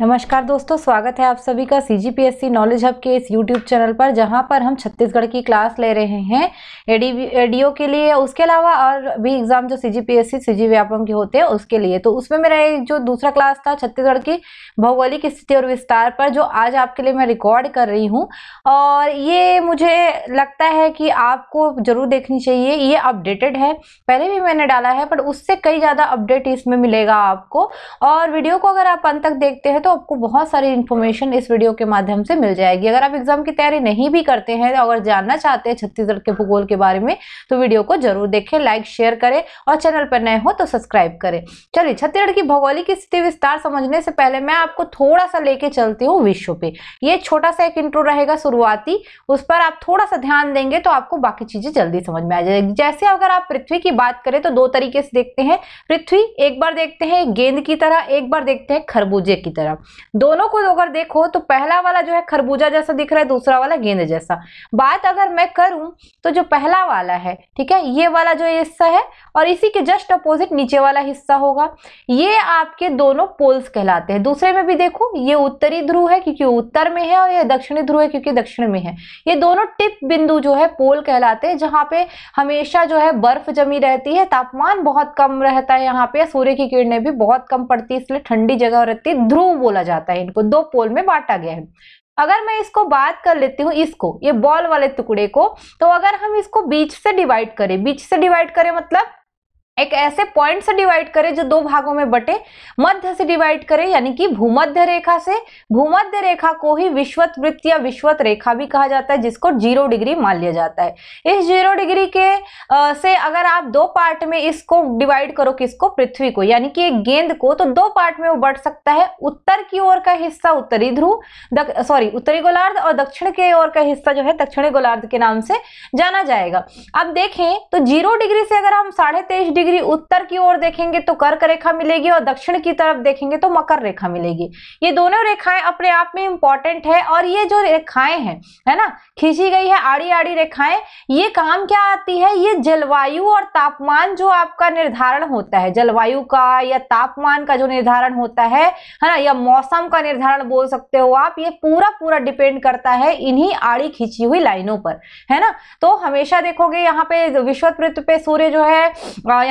नमस्कार दोस्तों स्वागत है आप सभी का C G P S C knowledge hub के इस यूट्यूब चैनल पर जहां पर हम छत्तीसगढ़ की क्लास ले रहे हैं एडी एडीओ के लिए उसके अलावा और भी एग्ज़ाम जो C G P S C C G Vyapam के होते हैं उसके लिए तो उसमें मेरा एक जो दूसरा क्लास था छत्तीसगढ़ की भौगोलिक स्थिति और विस्तार पर जो आज आपके लिए मैं रिकॉर्ड कर रही हूँ और ये मुझे लगता है कि आपको ज़रूर देखनी चाहिए ये अपडेटेड है पहले भी मैंने डाला है पर उससे कई ज़्यादा अपडेट इसमें मिलेगा आपको और वीडियो को अगर आप अंत तक देखते हैं हैं तो आपको बहुत सारी इन्फॉर्मेशन इस वीडियो के माध्यम से मिल जाएगी अगर आप एग्जाम की तैयारी नहीं भी करते हैं तो अगर जानना चाहते हैं छत्तीसगढ़ के भूगोल के बारे में तो वीडियो को जरूर देखें लाइक शेयर करें और चैनल पर नए हो तो सब्सक्राइब करें चलिए छत्तीसगढ़ की भौगोलिक स्थिति विस्तार समझने से पहले मैं आपको थोड़ा सा लेके चलती हूँ विश्व पे ये छोटा सा एक इंट्रो रहेगा शुरुआती उस पर आप थोड़ा सा ध्यान देंगे तो आपको बाकी चीजें जल्दी समझ में आ जाएगी जैसे अगर आप पृथ्वी की बात करें तो दो तरीके से देखते हैं पृथ्वी एक बार देखते हैं गेंद की तरह एक बार देखते हैं खरबूजे की तरह तरफ दोनों को अगर देखो तो पहला वाला जो है खरबूजा जैसा दिख रहा है दूसरा वाला गेंद जैसा बात अगर मैं करूं तो जो पहला वाला है ठीक है ये वाला जो हिस्सा है और इसी के जस्ट अपोजिट नीचे वाला हिस्सा होगा ये आपके दोनों पोल्स कहलाते हैं दूसरे में भी देखो ये उत्तरी ध्रुव है क्योंकि उत्तर में है और ये दक्षिणी ध्रुव है क्योंकि दक्षिण में है ये दोनों टिप बिंदु जो है पोल कहलाते हैं जहां पे हमेशा जो है बर्फ जमी रहती है तापमान बहुत कम रहता है यहाँ पे सूर्य की किरणें भी बहुत कम पड़ती है इसलिए ठंडी जगह रहती है ध्रुव बोला जाता है इनको दो पोल में बांटा गया है अगर मैं इसको बात कर लेती हूँ इसको ये बॉल वाले टुकड़े को तो अगर हम इसको बीच से डिवाइड करें बीच से डिवाइड करें मतलब एक ऐसे पॉइंट से डिवाइड करें जो दो भागों में बटे मध्य से डिवाइड करें यानी कि भूमध्य रेखा से भूमध्य रेखा को ही विश्वत वृत्त या विश्वत रेखा भी कहा जाता है जिसको जीरो डिग्री मान लिया जाता है इस जीरो डिग्री के आ, से अगर आप दो पार्ट में इसको डिवाइड करो किसको पृथ्वी को यानी कि एक गेंद को तो दो पार्ट में वो बट सकता है उत्तर की ओर का हिस्सा उत्तरी ध्रुव सॉरी उत्तरी गोलार्ध और दक्षिण के ओर का हिस्सा जो है दक्षिणी गोलार्ध के नाम से जाना जाएगा अब देखें तो जीरो डिग्री से अगर हम साढ़े डिग्री उत्तर की ओर देखेंगे तो कर्क रेखा मिलेगी और दक्षिण की तरफ देखेंगे तो मकर रेखा मिलेगी ये दोनों रेखाएं अपने आप में इंपॉर्टेंट है और ये जो रेखाएं हैं है ना खींची गई है आड़ी आड़ी रेखाएं ये काम क्या आती है ये जलवायु और तापमान जो आपका निर्धारण होता है जलवायु का या तापमान का जो निर्धारण होता है है ना या मौसम का निर्धारण बोल सकते हो आप ये पूरा पूरा डिपेंड करता है इन्हीं आड़ी खींची हुई लाइनों पर है ना तो हमेशा देखोगे यहाँ पे विश्व पृथ्वी पे सूर्य जो है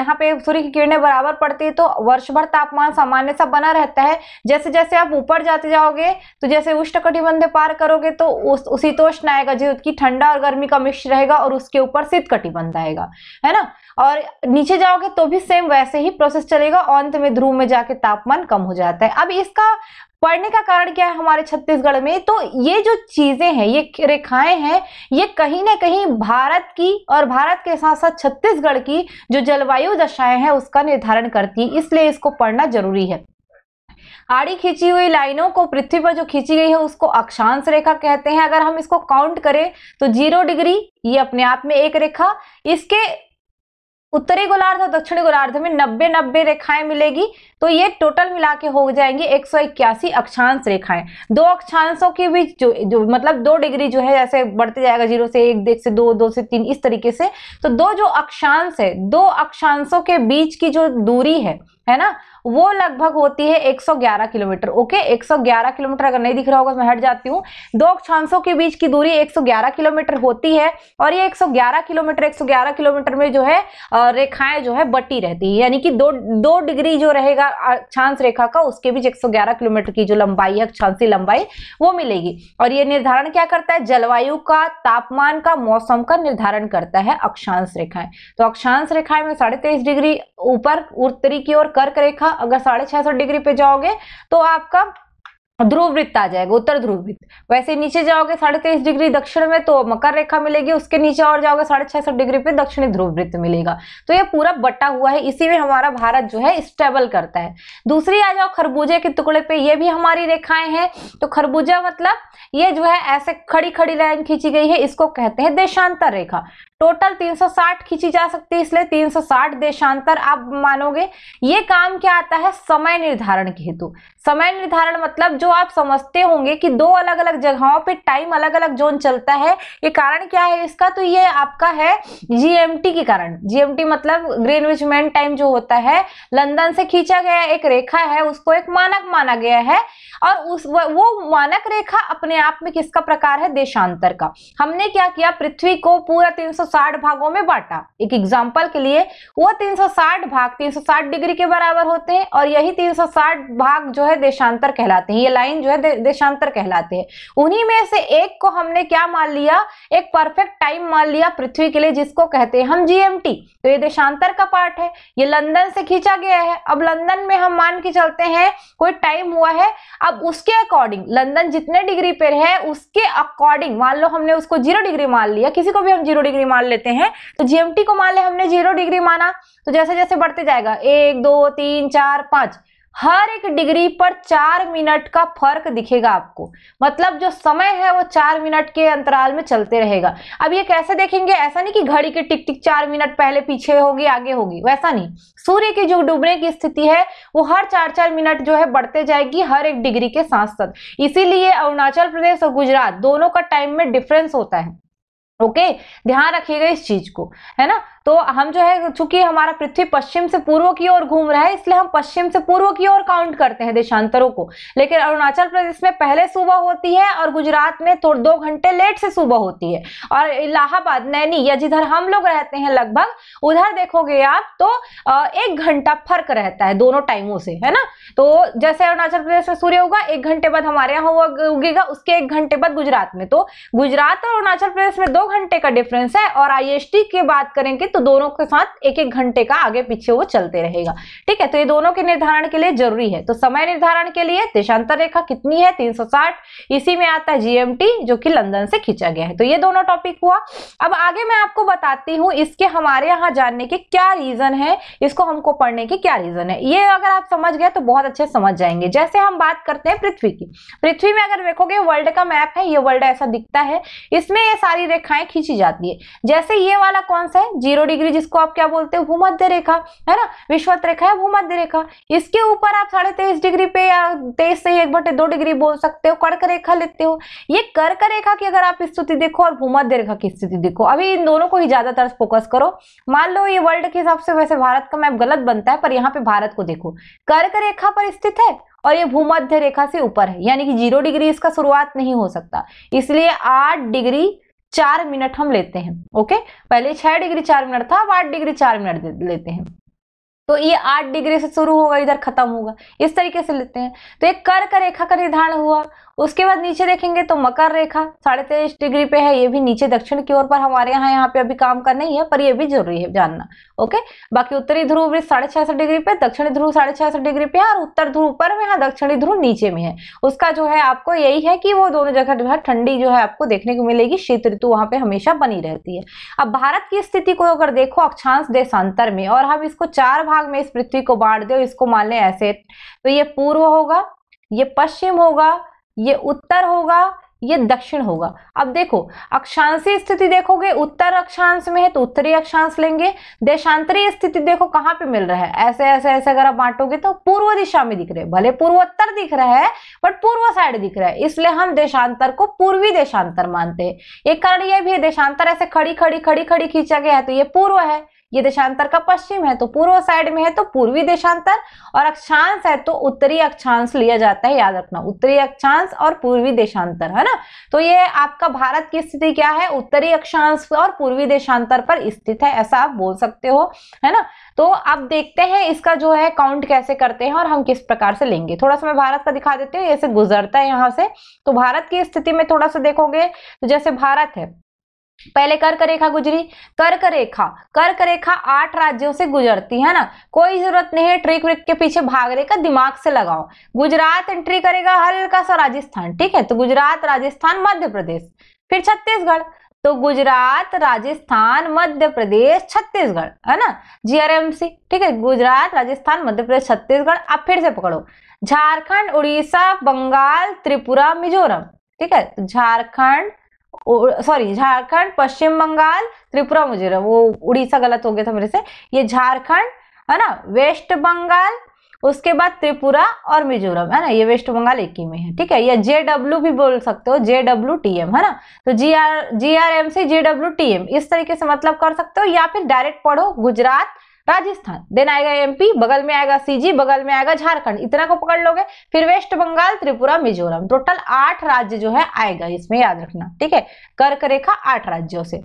यहाँ पे सूर्य की किरणें बराबर पड़ती है तो वर्ष भर तापमान सामान्य सा बना रहता है जैसे जैसे आप ऊपर जाते जाओगे तो जैसे उष्ण कटिबंध पार करोगे तो उस उसी तो उष्ण आएगा जो कि ठंडा और गर्मी का मिश्र रहेगा और उसके ऊपर शीत कटिबंध आएगा है ना और नीचे जाओगे तो भी सेम वैसे ही प्रोसेस चलेगा अंत में ध्रुव में जाके तापमान कम हो जाता है अब इसका पढ़ने का कारण क्या है हमारे छत्तीसगढ़ में तो ये जो चीज़ें हैं ये रेखाएं हैं ये कहीं ना कहीं भारत की और भारत के साथ साथ छत्तीसगढ़ की जो जलवायु दशाएं हैं उसका निर्धारण करती है इसलिए इसको पढ़ना जरूरी है आड़ी खींची हुई लाइनों को पृथ्वी पर जो खींची गई है उसको अक्षांश रेखा कहते हैं अगर हम इसको काउंट करें तो जीरो डिग्री ये अपने आप में एक रेखा इसके उत्तरी गोलार्ध और दक्षिणी गोलार्ध में नब्बे नब्बे रेखाएं मिलेगी तो ये टोटल मिला के हो जाएंगी एक सौ इक्यासी अक्षांश रेखाएं दो अक्षांशों के बीच जो जो मतलब दो डिग्री जो है जैसे बढ़ते जाएगा जीरो से एक देख से दो दो से तीन इस तरीके से तो दो जो अक्षांश है दो अक्षांशों के बीच की जो दूरी है है ना वो लगभग होती है 111 किलोमीटर ओके 111 किलोमीटर अगर नहीं दिख रहा होगा मैं हट जाती हूँ दो अक्षांशों के बीच की दूरी 111 किलोमीटर होती है और ये 111 किलोमीटर 111 किलोमीटर में जो है रेखाएं जो है बटी रहती है यानी कि दो दो डिग्री जो रहेगा अक्षांश रेखा का उसके बीच एक किलोमीटर की जो लंबाई है अक्षांशी लंबाई वो मिलेगी और ये निर्धारण क्या करता है जलवायु का तापमान का मौसम का निर्धारण करता है अक्षांश रेखाएं तो अक्षांश रेखाएं में साढ़े डिग्री ऊपर उत्तरी की ओर कर्क रेखा अगर साढ़े छह सौ डिग्री पे जाओगे तो आपका ध्रुव वृत्त आ जाएगा उत्तर ध्रुव वृत्त वैसे नीचे जाओगे साढ़े तेईस डिग्री दक्षिण में तो मकर रेखा मिलेगी उसके नीचे और जाओगे साढ़े छह सौ डिग्री पे दक्षिणी ध्रुव वृत्त मिलेगा तो ये पूरा बटा हुआ है इसी में हमारा भारत जो है स्टेबल करता है दूसरी आ जाओ खरबूजे के टुकड़े पे ये भी हमारी रेखाएं हैं तो खरबूजा मतलब ये जो है ऐसे खड़ी खड़ी लाइन खींची गई है इसको कहते हैं देशांतर रेखा टोटल 360 खींची जा सकती है इसलिए 360 देशांतर आप मानोगे ये काम क्या आता है समय निर्धारण के हेतु समय निर्धारण मतलब जो आप समझते होंगे कि दो अलग अलग जगहों पे टाइम अलग अलग जोन चलता है ये कारण क्या है इसका तो ये आपका है जीएमटी के कारण जीएमटी मतलब ग्रीनविच मैन टाइम जो होता है लंदन से खींचा गया एक रेखा है उसको एक मानक माना गया है और उस वो मानक रेखा अपने आप में किसका प्रकार है देशांतर का हमने क्या किया पृथ्वी को पूरा 360 भागों में बांटा एक एग्जाम्पल के लिए वो 360 भाग 360 डिग्री के बराबर होते हैं और यही 360 भाग जो है देशांतर कहलाते हैं ये लाइन जो है देशांतर कहलाते हैं उन्हीं में से एक को हमने क्या मान लिया एक परफेक्ट टाइम मान लिया पृथ्वी के लिए जिसको कहते हैं हम जीएमटी तो ये देशांतर का पार्ट है ये लंदन से खींचा गया है अब लंदन में हम मान के चलते हैं कोई टाइम हुआ है अब उसके अकॉर्डिंग लंदन जितने डिग्री पर है उसके अकॉर्डिंग मान लो हमने उसको जीरो डिग्री मान लिया किसी को भी हम जीरो डिग्री मान लेते हैं तो जीएमटी को मान ले हमने जीरो डिग्री माना तो जैसे जैसे बढ़ते जाएगा एक दो तीन चार पांच हर एक डिग्री पर चार मिनट का फर्क दिखेगा आपको मतलब जो समय है वो चार मिनट के अंतराल में चलते रहेगा अब ये कैसे देखेंगे ऐसा नहीं कि घड़ी के टिक टिक चार मिनट पहले पीछे होगी आगे होगी वैसा नहीं सूर्य की जो डूबने की स्थिति है वो हर चार चार मिनट जो है बढ़ते जाएगी हर एक डिग्री के साथ साथ इसीलिए अरुणाचल प्रदेश और गुजरात दोनों का टाइम में डिफरेंस होता है ओके ध्यान रखिएगा इस चीज को है ना तो हम जो है चूंकि हमारा पृथ्वी पश्चिम से पूर्व की ओर घूम रहा है इसलिए हम पश्चिम से पूर्व की ओर काउंट करते हैं देशांतरों को लेकिन अरुणाचल प्रदेश में पहले सुबह होती है और गुजरात में थोड़ा दो घंटे लेट से सुबह होती है और इलाहाबाद नैनी या जिधर हम लोग रहते हैं लगभग उधर देखोगे आप तो एक घंटा फर्क रहता है दोनों टाइमों से है ना तो जैसे अरुणाचल प्रदेश में सूर्य होगा एक घंटे बाद हमारे यहाँ हुआ उगेगा उसके एक घंटे बाद गुजरात में तो गुजरात और अरुणाचल प्रदेश में दो घंटे का डिफरेंस है और आई के बात करेंगे तो दोनों के साथ एक एक घंटे का आगे पीछे वो चलते रहेगा ठीक है तो ये दोनों के निर्धारण के लिए जरूरी है तो समय निर्धारण के लिए देशांतर रेखा कितनी है 360 इसी में आता है जीएमटी जो कि लंदन से खींचा गया है तो ये दोनों टॉपिक हुआ अब आगे मैं आपको बताती हूँ इसके हमारे यहाँ जानने के क्या रीजन है इसको हमको पढ़ने के क्या रीजन है ये अगर आप समझ गए तो बहुत अच्छे समझ जाएंगे जैसे हम बात करते हैं पृथ्वी की पृथ्वी में अगर देखोगे वर्ल्ड का मैप है ये वर्ल्ड ऐसा दिखता है इसमें ये सारी रेखाएं खींची जाती है जैसे ये वाला कौन सा है जीरो जीरो डिग्री जिसको आप क्या बोलते हो भूमध्य रेखा है ना विश्वत रेखा है भूमध्य रेखा इसके ऊपर आप साढ़े तेईस डिग्री पे या तेईस से एक बटे दो डिग्री बोल सकते हो कर्क रेखा लेते हो ये कर्क रेखा की अगर आप स्थिति देखो और भूमध्य रेखा की स्थिति देखो अभी इन दोनों को ही ज्यादातर फोकस करो मान लो ये वर्ल्ड के हिसाब से वैसे भारत का मैप गलत बनता है पर यहाँ पे भारत को देखो कर्क रेखा पर स्थित है और ये भूमध्य रेखा से ऊपर है यानी कि जीरो डिग्री इसका शुरुआत नहीं हो सकता इसलिए आठ डिग्री चार मिनट हम लेते हैं ओके पहले छह डिग्री चार मिनट था अब आठ डिग्री चार मिनट लेते हैं तो ये आठ डिग्री से शुरू होगा इधर खत्म होगा इस तरीके से लेते हैं तो एक कर्क रेखा का निर्धारण हुआ उसके बाद नीचे देखेंगे तो मकर रेखा साढ़े तेईस डिग्री पे है ये भी नीचे दक्षिण की ओर पर हमारे यहाँ यहाँ पे अभी काम करना ही है पर ये भी जरूरी है जानना ओके बाकी उत्तरी ध्रुव साढ़े साढ़े छियासठ डिग्री पे दक्षिणी ध्रुव साढ़े छियासठ डिग्री पे है और उत्तर ध्रुव पर में हाँ, दक्षिणी ध्रुव नीचे में है उसका जो है आपको यही है कि वो दोनों जगह जो है ठंडी जो है आपको देखने को मिलेगी शीत ऋतु वहाँ पे हमेशा बनी रहती है अब भारत की स्थिति को अगर देखो अक्षांश देशांतर में और हम इसको चार भाग में इस पृथ्वी को बांट दे इसको मान लें ऐसे तो ये पूर्व होगा ये पश्चिम होगा ये उत्तर होगा ये दक्षिण होगा अब देखो अक्षांशी स्थिति देखोगे उत्तर अक्षांश में है तो उत्तरी अक्षांश लेंगे देशांतरीय स्थिति देखो कहां पे मिल रहा है ऐसे ऐसे ऐसे अगर आप बांटोगे तो पूर्व दिशा में दिख रहे भले पूर्वोत्तर दिख रहा है बट पूर्व साइड दिख रहा है इसलिए हम देशांतर को पूर्वी देशांतर मानते हैं एक कारण यह भी है देशांतर ऐसे खड़ी खड़ी खड़ी खड़ी खींचा गया है तो ये पूर्व है ये देशांतर का पश्चिम है तो पूर्व साइड में है तो पूर्वी देशांतर और अक्षांश है तो उत्तरी अक्षांश लिया जाता है याद रखना उत्तरी अक्षांश और पूर्वी देशांतर है ना तो ये आपका भारत की स्थिति क्या है उत्तरी अक्षांश और पूर्वी देशांतर पर स्थित है ऐसा आप बोल सकते हो है ना तो अब देखते हैं इसका जो है काउंट कैसे करते हैं और हम किस प्रकार से लेंगे थोड़ा सा मैं भारत का दिखा देती हूँ ऐसे गुजरता है यहाँ से तो भारत की स्थिति में थोड़ा सा देखोगे तो जैसे भारत है पहले कर्क रेखा गुजरी कर्क रेखा कर्क रेखा आठ राज्यों से गुजरती है ना कोई जरूरत नहीं है ट्रिक व्रिक के पीछे भागने का दिमाग से लगाओ गुजरात एंट्री करेगा हल्का सा राजस्थान ठीक है तो गुजरात राजस्थान मध्य प्रदेश फिर छत्तीसगढ़ तो गुजरात राजस्थान मध्य प्रदेश छत्तीसगढ़ है ना जीआरएमसी ठीक है गुजरात राजस्थान मध्य प्रदेश छत्तीसगढ़ आप फिर से पकड़ो झारखंड उड़ीसा बंगाल त्रिपुरा मिजोरम ठीक है तो झारखंड सॉरी झारखंड पश्चिम बंगाल त्रिपुरा मुझे वो उड़ीसा गलत हो गया था मेरे से ये झारखंड है ना वेस्ट बंगाल उसके बाद त्रिपुरा और मिजोरम है ना ये वेस्ट बंगाल एक ही में है ठीक है या जे डब्ल्यू भी बोल सकते हो जे डब्ल्यू टी एम है ना तो G R G R M से जे डब्ल्यू टी एम इस तरीके से मतलब कर सकते हो या फिर डायरेक्ट पढ़ो गुजरात राजस्थान देन आएगा एमपी बगल में आएगा सीजी बगल में आएगा झारखंड इतना को पकड़ लोगे फिर वेस्ट बंगाल त्रिपुरा मिजोरम टोटल आठ राज्य जो है आएगा इसमें याद रखना ठीक है कर्क रेखा आठ राज्यों से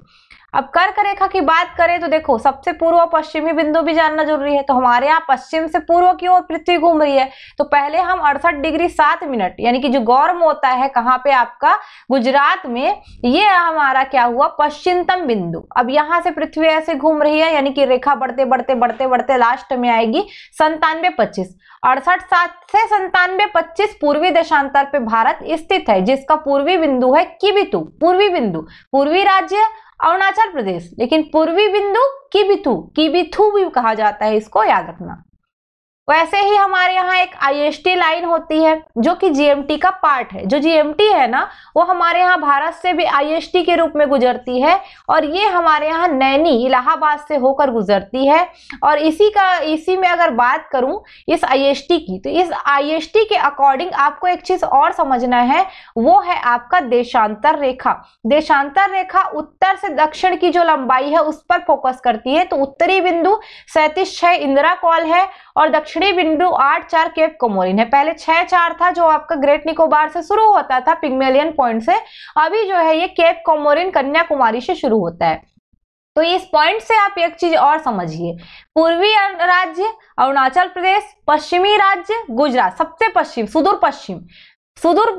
अब कर्क रेखा की बात करें तो देखो सबसे पूर्व और पश्चिमी बिंदु भी जानना जरूरी है तो हमारे यहाँ पश्चिम से पूर्व की ओर पृथ्वी घूम रही है तो पहले हम अड़सठ डिग्री सात मिनट यानी कि जो गौरम होता है कहाँ पे आपका गुजरात में ये हमारा क्या हुआ पश्चिमतम बिंदु अब यहाँ से पृथ्वी ऐसे घूम रही है यानी कि रेखा बढ़ते बढ़ते बढ़ते बढ़ते लास्ट में आएगी संतानवे पच्चीस अड़सठ सात से संतानवे पच्चीस पूर्वी देशांतर पे भारत स्थित है जिसका पूर्वी बिंदु है किबितु पूर्वी बिंदु पूर्वी राज्य अरुणाचल प्रदेश लेकिन पूर्वी बिंदु किबिथु किबितु भी कहा जाता है इसको याद रखना वैसे ही हमारे यहाँ एक आईएसटी लाइन होती है जो कि जीएमटी का पार्ट है जो जीएमटी है ना वो हमारे यहाँ भारत से भी आईएसटी के रूप में गुजरती है और ये हमारे यहाँ नैनी इलाहाबाद से होकर गुजरती है और इसी का इसी में अगर बात करूँ इस आईएसटी की तो इस आईएसटी के अकॉर्डिंग आपको एक चीज और समझना है वो है आपका देशांतर रेखा देशांतर रेखा उत्तर से दक्षिण की जो लंबाई है उस पर फोकस करती है तो उत्तरी बिंदु सैंतीस छह इंदिरा कॉल है और दक्षिण दक्षिणी बिंदु आठ चार केप कोमोरिन है पहले छह चार था जो आपका ग्रेट निकोबार से शुरू होता था पिग्मेलियन पॉइंट से अभी जो है ये केप कोमोरिन कन्याकुमारी से शुरू होता है तो इस पॉइंट से आप एक चीज और समझिए पूर्वी राज्य अरुणाचल प्रदेश पश्चिमी राज्य गुजरात सबसे पश्चिम सुदूर पश्चिम सुदूर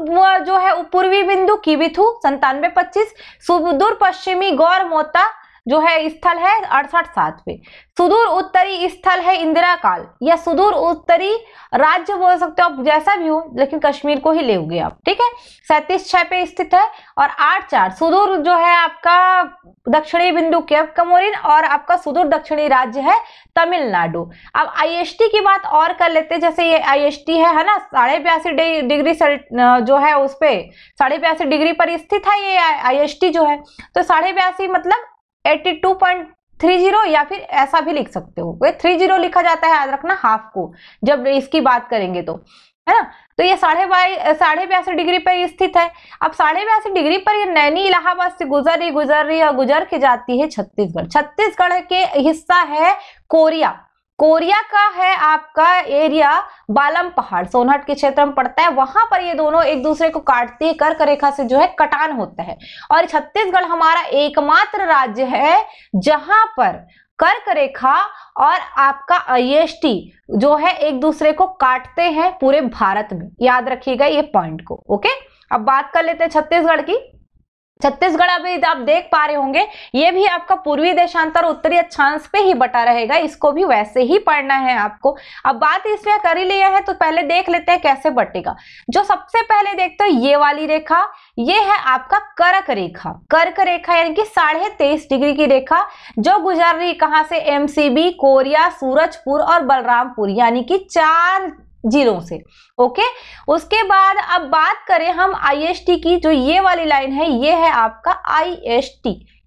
जो है पूर्वी बिंदु कीबिथू संतानवे पच्चीस सुदूर पश्चिमी गौर मोता जो है स्थल है अड़सठ सात पे सुदूर उत्तरी स्थल है इंदिरा काल या सुदूर उत्तरी राज्य बोल सकते हो आप जैसा भी हो लेकिन कश्मीर को ही ले गए आप ठीक है सैतीस छह पे स्थित है और आठ चार सुदूर जो है आपका दक्षिणी बिंदु केप कमोरिन और आपका सुदूर दक्षिणी राज्य है तमिलनाडु अब आई की बात और कर लेते हैं जैसे ये आई है है ना साढ़े बयासी डिग्री जो है उस पर साढ़े बयासी डिग्री पर स्थित है ये आई जो है तो साढ़े बयासी मतलब थ्री जीरो या फिर ऐसा भी लिख सकते हो थ्री जीरो लिखा जाता है याद रखना हाफ को जब इसकी बात करेंगे तो है ना तो ये साढ़े बाई साढ़े बयासी डिग्री पर स्थित है अब साढ़े बयासी डिग्री पर ये नैनी इलाहाबाद से गुजर रही गुजर रही और गुजर के जाती है छत्तीसगढ़ छत्तीसगढ़ के हिस्सा है कोरिया कोरिया का है आपका एरिया बालम पहाड़ सोनहट के क्षेत्र में पड़ता है वहां पर ये दोनों एक दूसरे को काटती कर्क रेखा से जो है कटान होता है और छत्तीसगढ़ हमारा एकमात्र राज्य है जहां पर कर्क रेखा और आपका आई जो है एक दूसरे को काटते हैं पूरे भारत में याद रखिएगा ये पॉइंट को ओके अब बात कर लेते हैं छत्तीसगढ़ की छत्तीसगढ़ अभी आप देख पा रहे होंगे ये भी आपका पूर्वी देशांतर उत्तरी अक्षांश पे ही बटा रहेगा इसको भी वैसे ही पढ़ना है आपको अब बात इसमें कर ही लिया है तो पहले देख लेते हैं कैसे बटेगा जो सबसे पहले देखते हो ये वाली रेखा ये है आपका कर्क रेखा कर्क रेखा यानी कि साढ़े तेईस डिग्री की रेखा जो गुजर रही कहाँ से एमसीबी कोरिया सूरजपुर और बलरामपुर यानी कि चार जीरो से ओके उसके बाद अब बात करें हम आई की जो ये वाली लाइन है ये है आपका आई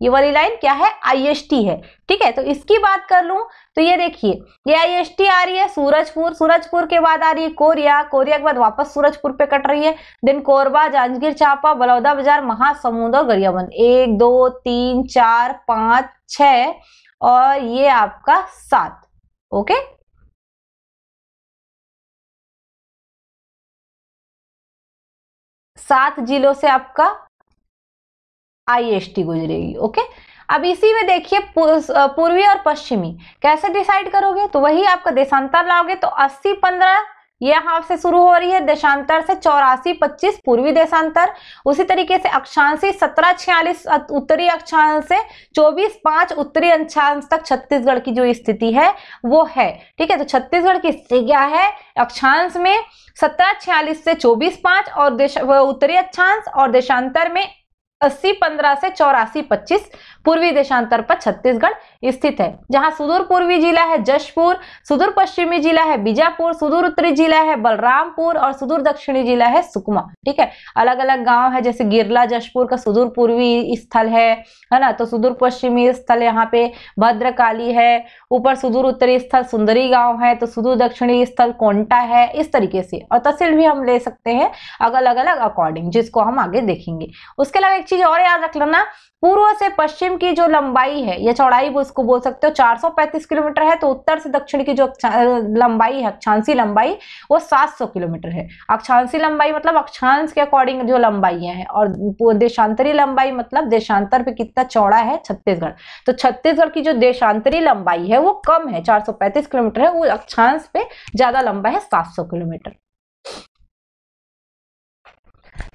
ये वाली लाइन क्या है आई है ठीक है तो इसकी बात कर लूं तो ये देखिए ये आई आ रही है सूरजपुर सूरजपुर के बाद आ रही है कोरिया कोरिया के बाद वापस सूरजपुर पे कट रही है देन कोरबा जांजगीर चांपा बलौदा बाजार महासमुंद और गरियाबंद एक दो तीन चार पांच छ और ये आपका सात ओके सात जिलों से आपका आईएसटी गुजरेगी ओके अब इसी में देखिए पूर्वी और पश्चिमी कैसे डिसाइड करोगे तो वही आपका देशांतर लाओगे तो अस्सी पंद्रह ये हाफ से शुरू हो रही है देशांतर से चौरासी पच्चीस पूर्वी देशांतर उसी तरीके से अक्षांश सत्रह छियालीस उत्तरी अक्षांश से चौबीस पांच उत्तरी अक्षांश तक छत्तीसगढ़ की जो स्थिति है वो है ठीक है तो छत्तीसगढ़ की स्थिति क्या है अक्षांश में सत्रह छियालीस से चौबीस पांच और देश उत्तरी अक्षांश और देशांतर में अस्सी पंद्रह से चौरासी पच्चीस पूर्वी देशांतर पर छत्तीसगढ़ स्थित है जहां सुदूर पूर्वी जिला है जशपुर सुदूर पश्चिमी जिला है बीजापुर सुदूर उत्तरी जिला है बलरामपुर और सुदूर दक्षिणी जिला है सुकमा ठीक है अलग अलग गांव है जैसे गिरला जशपुर का सुदूर पूर्वी स्थल है है ना तो सुदूर पश्चिमी स्थल यहाँ पे भद्रकाली है ऊपर सुदूर उत्तरी स्थल सुंदरी गाँव है तो सुदूर दक्षिणी स्थल कोंटा है इस तरीके से और तहसील भी हम ले सकते हैं अलग अलग अकॉर्डिंग जिसको हम आगे देखेंगे उसके अलावा एक चीज और याद रख लेना पूर्व से पश्चिम की जो लंबाई है या चौड़ाई वो इसको बोल सकते हो 435 किलोमीटर है तो उत्तर से दक्षिण की जो लंबाई है अक्षांशी लंबाई वो 700 किलोमीटर है अक्षांशी लंबाई मतलब अक्षांश के अकॉर्डिंग जो लंबाइयां हैं और देशांतरी लंबाई मतलब देशांतर पे कितना चौड़ा है छत्तीसगढ़ तो छत्तीसगढ़ की जो देशांतरी लंबाई है वो कम है चार किलोमीटर है वो अक्षांश पे ज्यादा लंबा है सात किलोमीटर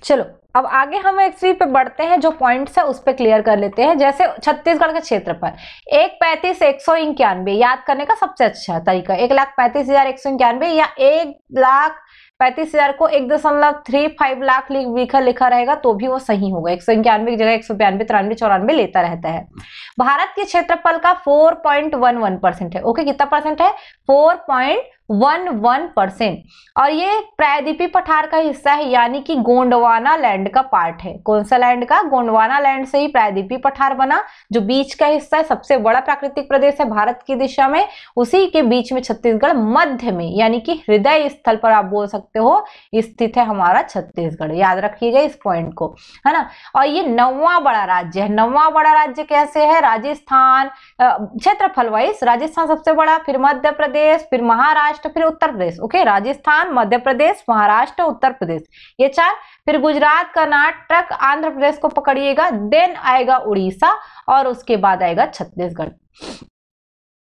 चलो अब आगे हम एक चीज पे बढ़ते हैं जो पॉइंट्स है उस पर क्लियर कर लेते हैं जैसे छत्तीसगढ़ क्षेत्र पर एक पैंतीस एक सौ इक्यानवे याद करने का सबसे अच्छा तरीका एक लाख पैंतीस हजार एक सौ इक्यानवे या एक लाख पैंतीस हजार को एक दशमलव थ्री फाइव लाख लिखा लिखा रहेगा तो भी वो सही होगा एक सौ इक्यानवे की जगह एक सौ बयानवे तिरानवे चौरानवे लेता रहता है भारत के क्षेत्रफल का four point one one percent है ओके कितना परसेंट है four point one one percent और ये प्रायद्वीपी पठार का हिस्सा है यानी कि गोंडवाना लैंड का पार्ट है कौन सा लैंड का गोंडवाना लैंड से ही प्रायद्वीपी पठार बना जो बीच का हिस्सा है सबसे बड़ा प्राकृतिक प्रदेश है भारत की दिशा में उसी के बीच में छत्तीसगढ़ मध्य में यानी कि हृदय स्थल पर आप बोल सकते हो स्थित है हमारा छत्तीसगढ़ याद रखिएगा इस पॉइंट को है ना और ये नौवा बड़ा राज्य है नवा बड़ा राज्य कैसे है राजस्थान क्षेत्रफल वाइस राजस्थान सबसे बड़ा फिर मध्य प्रदेश फिर महाराष्ट्र महाराष्ट्र फिर उत्तर प्रदेश ओके राजस्थान मध्य प्रदेश महाराष्ट्र उत्तर प्रदेश ये चार फिर गुजरात कर्नाटक आंध्र प्रदेश को पकड़िएगा देन आएगा उड़ीसा और उसके बाद आएगा छत्तीसगढ़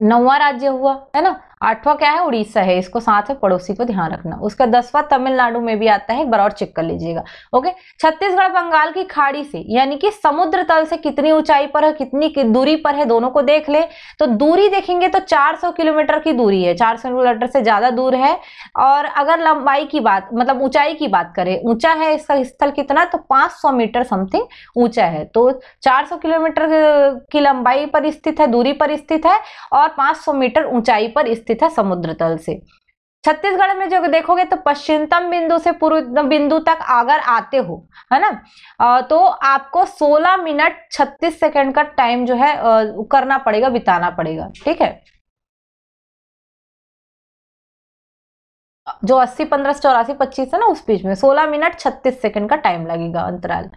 नौवा राज्य हुआ है ना आठवां क्या है उड़ीसा है इसको साथ में पड़ोसी को ध्यान रखना उसका दसवां तमिलनाडु में भी आता है एक बार और चेक कर लीजिएगा ओके छत्तीसगढ़ बंगाल की खाड़ी से यानी कि समुद्र तल से कितनी ऊंचाई पर है कितनी दूरी पर है दोनों को देख ले तो दूरी देखेंगे तो 400 किलोमीटर की दूरी है चार किलोमीटर से ज्यादा दूर है और अगर लंबाई की बात मतलब ऊंचाई की बात करें ऊंचा है इसका स्थल कितना तो पांच मीटर समथिंग ऊंचा है तो चार किलोमीटर की लंबाई पर स्थित है दूरी पर स्थित है और पांच मीटर ऊंचाई पर स्थित स्थित है समुद्र तल से छत्तीसगढ़ में जो देखोगे तो पश्चिमतम बिंदु से पूर्व बिंदु तक अगर आते हो है ना तो आपको 16 मिनट 36 सेकंड का टाइम जो है करना पड़ेगा बिताना पड़ेगा ठीक है जो अस्सी पंद्रह चौरासी पच्चीस है ना उस बीच में सोलह मिनट छत्तीस सेकंड का टाइम लगेगा अंतराल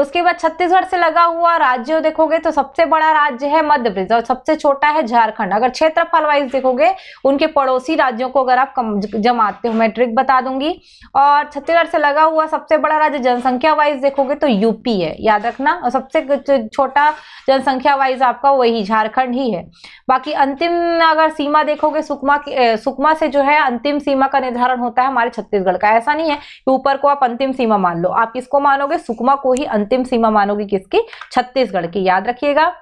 उसके बाद छत्तीसगढ़ से लगा हुआ राज्य देखोगे तो सबसे बड़ा राज्य है मध्य प्रदेश और सबसे छोटा है झारखंड अगर क्षेत्रफल वाइज देखोगे उनके पड़ोसी राज्यों को अगर आप कम जमाते हो मैं ट्रिक बता दूंगी और छत्तीसगढ़ से लगा हुआ सबसे बड़ा राज्य जनसंख्या वाइज देखोगे तो यूपी है याद रखना और सबसे छोटा जनसंख्या वाइज आपका वही झारखंड ही है बाकी अंतिम अगर सीमा देखोगे सुकमा सुकमा से जो है अंतिम सीमा का निर्धारण होता है हमारे छत्तीसगढ़ का ऐसा नहीं है कि ऊपर को आप अंतिम सीमा मान लो आप किसको मानोगे सुकमा को ही अंतिम सीमा मानोगी किसकी छत्तीसगढ़ की याद रखिएगा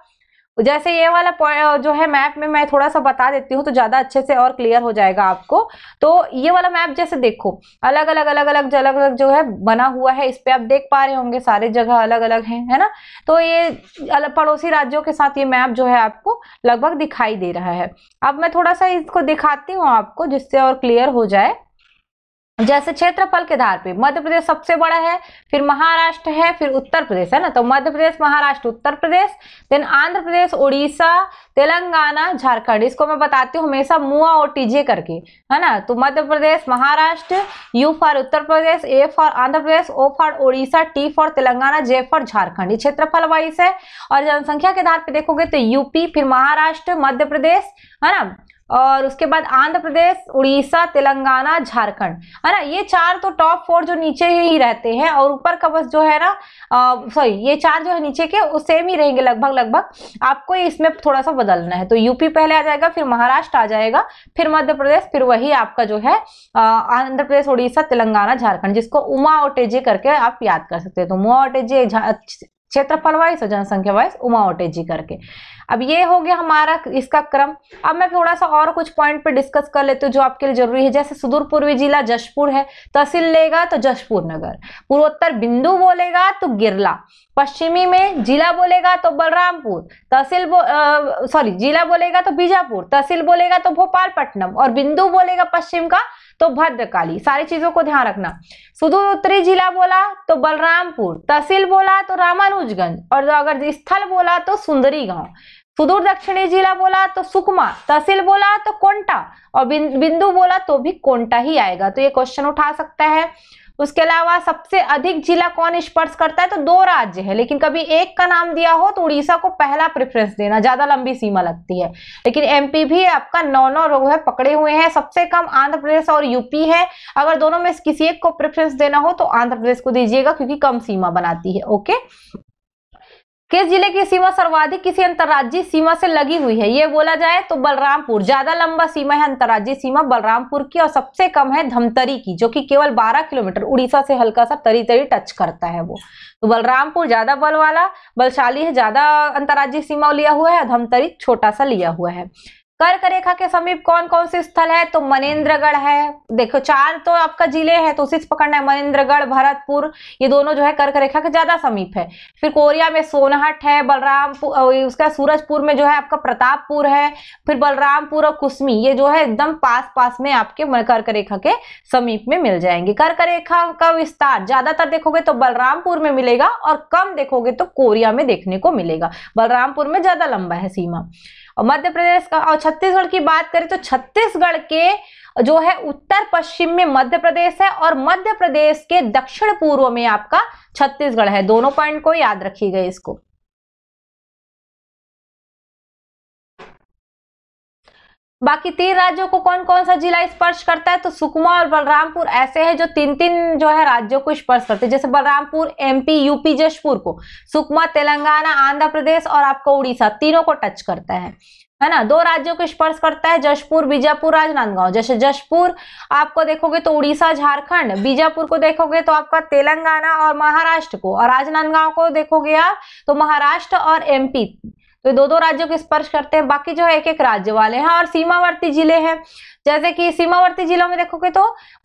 जैसे ये वाला जो है मैप में मैं थोड़ा सा बता देती हूँ तो ज़्यादा अच्छे से और क्लियर हो जाएगा आपको तो ये वाला मैप जैसे देखो अलग अलग अलग अलग अलग अलग जो है बना हुआ है इस पर आप देख पा रहे होंगे सारे जगह अलग अलग हैं है ना तो ये अलग पड़ोसी राज्यों के साथ ये मैप जो है आपको लगभग दिखाई दे रहा है अब मैं थोड़ा सा इसको दिखाती हूँ आपको जिससे और क्लियर हो जाए जैसे क्षेत्रफल के आधार पे मध्य प्रदेश सबसे बड़ा है फिर महाराष्ट्र है फिर उत्तर प्रदेश है ना तो मध्य प्रदेश महाराष्ट्र उत्तर प्रदेश देन आंध्र प्रदेश उड़ीसा तेलंगाना झारखंड इसको मैं बताती हूँ हमेशा मुआ और टीजे करके है ना तो Madhya Pradesh Maharashtra U for Uttar Pradesh A for Andhra Pradesh O for Orissa T for Telangana J for Jharkhand ये क्षेत्रफल वाइस है और जनसंख्या के आधार पर देखोगे तो यूपी फिर महाराष्ट्र मध्य प्रदेश है ना और उसके बाद आंध्र प्रदेश उड़ीसा तेलंगाना झारखंड है ना ये चार तो टॉप फोर जो नीचे ही रहते हैं और ऊपर का बस जो है ना सॉरी ये चार जो है नीचे के वो सेम ही रहेंगे लगभग लगभग आपको इसमें थोड़ा सा बदलना है तो यूपी पहले आ जाएगा फिर महाराष्ट्र आ जाएगा फिर मध्य प्रदेश फिर वही आपका जो है आंध्र प्रदेश उड़ीसा तेलंगाना झारखंड जिसको उमा और टेजे करके आप याद कर सकते हैं तो उमा और टेजे क्षेत्रफल वाइज और जनसंख्या वाइज उमावटे जी करके अब ये हो गया हमारा इसका क्रम अब मैं थोड़ा सा और कुछ पॉइंट पे डिस्कस कर लेती हूँ जो आपके लिए जरूरी है जैसे सुदूर पूर्वी जिला जशपुर है तहसील लेगा तो जशपुर नगर पूर्वोत्तर बिंदु बोलेगा तो गिरला पश्चिमी में जिला बोलेगा तो बलरामपुर तहसील बो, सॉरी जिला बोलेगा तो बीजापुर तहसील बोलेगा तो भोपालपट्टनम और बिंदु बोलेगा पश्चिम का तो भद्रकाली सारी चीजों को ध्यान रखना सुदूर उत्तरी जिला बोला तो बलरामपुर तहसील बोला तो रामानुजगंज और अगर स्थल बोला तो सुंदरी गांव सुदूर दक्षिणी जिला बोला तो सुकमा तहसील बोला तो कोंटा और बिंदु बोला तो भी कोंटा ही आएगा तो ये क्वेश्चन उठा सकता है उसके अलावा सबसे अधिक जिला कौन स्पर्श करता है तो दो राज्य है लेकिन कभी एक का नाम दिया हो तो उड़ीसा को पहला प्रेफरेंस देना ज्यादा लंबी सीमा लगती है लेकिन एमपी भी आपका नौ नौ रोग है पकड़े हुए हैं सबसे कम आंध्र प्रदेश और यूपी है अगर दोनों में किसी एक को प्रेफरेंस देना हो तो आंध्र प्रदेश को दीजिएगा क्योंकि कम सीमा बनाती है ओके किस जिले की सीमा सर्वाधिक किसी अंतर्राज्यीय सीमा से लगी हुई है ये बोला जाए तो बलरामपुर ज्यादा लंबा सीमा है अंतर्राज्यीय सीमा बलरामपुर की और सबसे कम है धमतरी की जो कि केवल 12 किलोमीटर उड़ीसा से हल्का सा तरी तरी टच करता है वो तो बलरामपुर ज्यादा बल वाला बलशाली है ज्यादा अंतर्राज्यीय सीमा लिया हुआ है धमतरी छोटा सा लिया हुआ है कर्क रेखा के समीप कौन कौन से स्थल है तो मनेन्द्रगढ़ है देखो चार तो आपका जिले है तो उसी से पकड़ना है मनेन्द्रगढ़ भरतपुर ये दोनों जो है कर्क रेखा के ज्यादा समीप है फिर कोरिया में सोनहट है बलरामपुर उसका सूरजपुर में जो है आपका प्रतापपुर है फिर बलरामपुर और कुसमी ये जो है एकदम पास पास में आपके कर्क रेखा के समीप में मिल जाएंगे कर्क रेखा का विस्तार ज्यादातर देखोगे तो बलरामपुर में मिलेगा और कम देखोगे तो कोरिया में देखने को मिलेगा बलरामपुर में ज्यादा लंबा है सीमा और मध्य प्रदेश का और छत्तीसगढ़ की बात करें तो छत्तीसगढ़ के जो है उत्तर पश्चिम में मध्य प्रदेश है और मध्य प्रदेश के दक्षिण पूर्व में आपका छत्तीसगढ़ है दोनों पॉइंट को याद रखिएगा इसको बाकी तीन राज्यों को कौन कौन सा जिला स्पर्श करता है तो सुकमा और बलरामपुर ऐसे हैं जो तीन तीन जो है राज्यों को स्पर्श करते हैं जैसे बलरामपुर एमपी यूपी जशपुर को सुकमा तेलंगाना आंध्र प्रदेश और आपका उड़ीसा तीनों को टच करता है है ना दो राज्यों को स्पर्श करता है जशपुर बीजापुर राजनांदगांव जैसे जशपुर आपको देखोगे तो उड़ीसा झारखंड बीजापुर को देखोगे तो आपका तेलंगाना और महाराष्ट्र को और राजनांदगांव को देखोगे आप तो महाराष्ट्र और एमपी तो दो दो राज्यों के स्पर्श करते हैं बाकी जो है एक एक राज्य वाले हैं और सीमावर्ती जिले हैं जैसे कि सीमावर्ती जिलों में देखोगे तो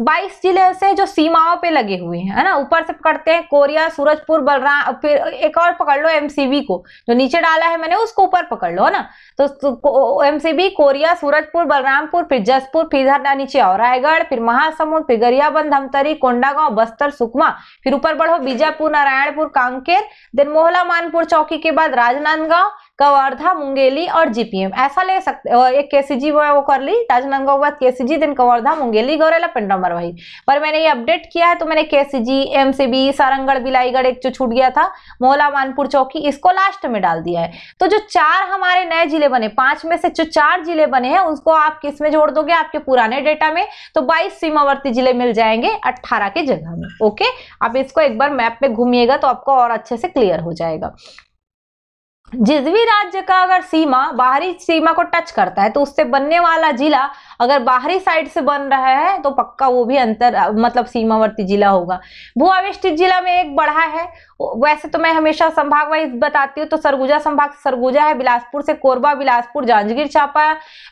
22 जिले ऐसे जो सीमाओं पे लगे हुए हैं है ना ऊपर से पकड़ते हैं कोरिया सूरजपुर बलराम फिर एक और पकड़ लो एमसीबी को जो नीचे डाला है मैंने उसको ऊपर पकड़ लो है ना तो, तो एमसीबी कोरिया सूरजपुर बलरामपुर फिर जसपुर फिर इधर नीचे और रायगढ़ फिर महासमुंद फिर गरियाबंद धमतरी कोंडागांव बस्तर सुकमा फिर ऊपर बढ़ो बीजापुर नारायणपुर कांकेर देन मोहला मानपुर चौकी के बाद राजनांदगांव कवर्धा मुंगेली और जीपीएम ऐसा ले सकते एक केसीजी वो है वो कर ली राजनांदगांव के बाद जी देन कवर्धा मुंगेली गौरेला पिंड नंबर वही पर मैंने ये अपडेट किया है तो मैंने केसीजी एमसीबी सारंगढ़ बिलाईगढ़ एक जो छूट गया था मोहला मानपुर चौकी इसको लास्ट में डाल दिया है तो जो चार हमारे नए जिले बने पांच में से जो चार जिले बने हैं उसको आप किस में जोड़ दोगे आपके पुराने डेटा में तो बाईस सीमावर्ती जिले मिल जाएंगे अट्ठारह के जगह में ओके आप इसको एक बार मैप में घूमिएगा तो आपको और अच्छे से क्लियर हो जाएगा जिस भी राज्य का अगर सीमा बाहरी सीमा को टच करता है तो उससे बनने वाला जिला अगर बाहरी साइड से बन रहा है तो पक्का वो भी अंतर मतलब सीमावर्ती जिला होगा भू आवेष्टित जिला में एक बढ़ा है वैसे तो मैं हमेशा संभाग वाइज बताती हूँ तो सरगुजा संभाग सरगुजा है बिलासपुर से कोरबा बिलासपुर जांजगीर चापा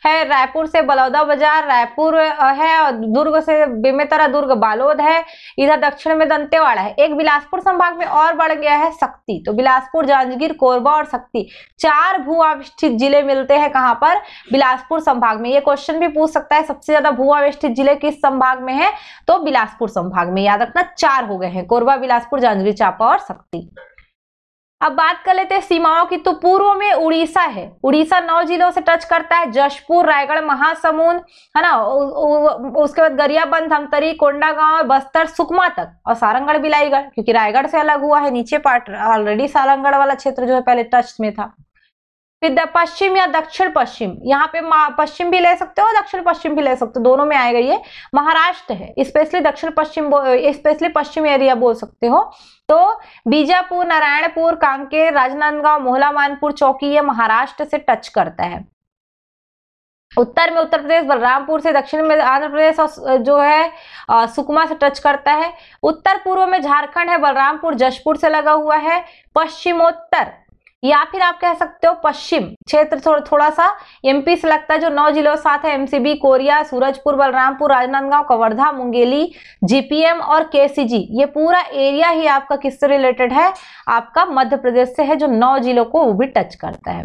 है रायपुर से बलौदा बाजार रायपुर है और दुर्ग से बेमेतरा दुर्ग बालोद है इधर दक्षिण में दंतेवाड़ा है एक बिलासपुर संभाग में और बढ़ गया है शक्ति तो बिलासपुर जांजगीर कोरबा और शक्ति चार भू आविष्ठित जिले मिलते हैं कहाँ पर बिलासपुर संभाग में ये क्वेश्चन भी पूछ सकता है सबसे ज्यादा भू आविष्ठित जिले किस संभाग में है तो बिलासपुर संभाग में याद रखना चार हो गए हैं कोरबा बिलासपुर जांजगीर चापा और सकती अब बात कर लेते हैं सीमाओं की तो पूर्व में उड़ीसा है उड़ीसा नौ जिलों से टच करता है जशपुर रायगढ़ महासमुंद है ना उसके बाद गरियाबंद धमतरी कोंडागांव और बस्तर सुकमा तक और सारंगढ़ बिलाईगढ़ क्योंकि रायगढ़ से अलग हुआ है नीचे पार्ट ऑलरेडी सारंगढ़ वाला क्षेत्र जो है पहले टच में था फिर पश्चिम या दक्षिण पश्चिम यहाँ पे पश्चिम भी ले सकते हो दक्षिण पश्चिम भी ले सकते हो दोनों में आएगा ये महाराष्ट्र है स्पेशली दक्षिण पश्चिम स्पेशली पश्चिम एरिया बोल सकते हो तो बीजापुर नारायणपुर कांकेर राजनांदगांव मोहला मानपुर चौकी ये महाराष्ट्र से टच करता है उत्तर में उत्तर प्रदेश बलरामपुर से दक्षिण में आंध्र प्रदेश और जो है सुकमा से टच करता है उत्तर पूर्व में झारखंड है बलरामपुर जशपुर से लगा हुआ है पश्चिमोत्तर या फिर आप कह सकते हो पश्चिम क्षेत्र थोड़ा थोड़ा सा एमपी से लगता है जो नौ जिलों साथ है एमसीबी कोरिया सूरजपुर बलरामपुर राजनांदगांव कवर्धा मुंगेली जीपीएम और केसीजी ये पूरा एरिया ही आपका किससे रिलेटेड है आपका मध्य प्रदेश से है जो नौ जिलों को वो भी टच करता है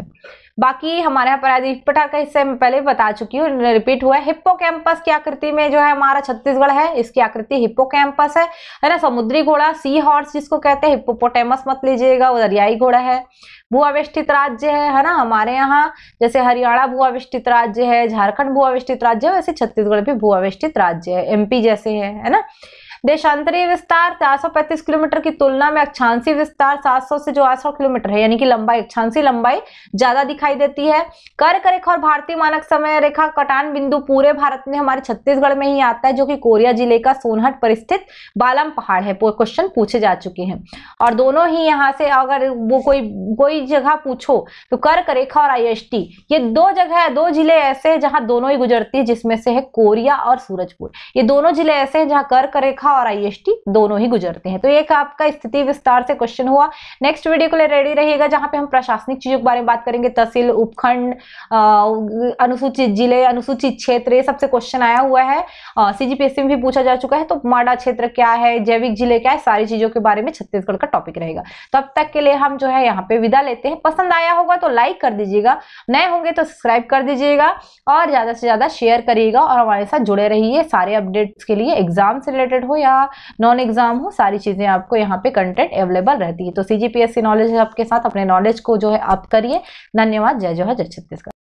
बाकी हमारे यहाँ परादीप पठार का हिस्सा मैं पहले बता चुकी हूँ रिपीट हुआ है हिप्पो कैंपस की आकृति में जो है हमारा छत्तीसगढ़ है इसकी आकृति हिप्पो कैंपस है है ना समुद्री घोड़ा सी हॉर्स जिसको कहते हैं हिप्पोपोटेमस मत लीजिएगा वो दरियाई घोड़ा है भूअवेष्टित राज्य है है ना हमारे यहाँ जैसे हरियाणा भूअवेष्टित राज्य है झारखंड भूअवेष्टित राज्य है वैसे छत्तीसगढ़ भी भूअवेष्टित राज्य है एमपी जैसे है है ना देशांतरीय विस्तार 435 किलोमीटर की तुलना में अक्षांशी विस्तार 700 से जो सौ किलोमीटर है यानी कि लंबाई अक्षांशी लंबाई ज्यादा दिखाई देती है कर्क रेखा और भारतीय मानक समय रेखा कटान बिंदु पूरे भारत में हमारे छत्तीसगढ़ में ही आता है जो कि कोरिया जिले का सोनहट पर स्थित बालम पहाड़ है क्वेश्चन पूछे जा चुके हैं और दोनों ही यहाँ से अगर वो कोई कोई जगह पूछो तो कर्क रेखा और आई ये दो जगह है दो जिले ऐसे है जहाँ दोनों ही गुजरती है जिसमें से है कोरिया और सूरजपुर ये दोनों जिले ऐसे हैं जहाँ कर्क रेखा और आईएसटी दोनों ही गुजरते हैं तो एक आपका स्थिति विस्तार से क्वेश्चन हुआ नेक्स्ट वीडियो के लिए रेडी रहेगा जहां पे हम प्रशासनिक चीजों के बारे में बात करेंगे तहसील उपखंड अनुसूचित जिले अनुसूचित क्षेत्र ये सबसे क्वेश्चन आया हुआ है सीजीपीएससी में भी पूछा जा चुका है तो माडा क्षेत्र क्या है जैविक जिले क्या है सारी चीजों के बारे में छत्तीसगढ़ का टॉपिक रहेगा तब तो तक के लिए हम जो है यहाँ पे विदा लेते हैं पसंद आया होगा तो लाइक कर दीजिएगा नए होंगे तो सब्सक्राइब कर दीजिएगा और ज्यादा से ज्यादा शेयर करिएगा और हमारे साथ जुड़े रहिए सारे अपडेट्स के लिए एग्जाम से रिलेटेड हो या या नॉन एग्जाम हो सारी चीज़ें आपको यहाँ पे कंटेंट अवेलेबल रहती है तो सी नॉलेज आपके साथ अपने नॉलेज को जो है आप करिए धन्यवाद जय जोहर जय छत्तीसगढ़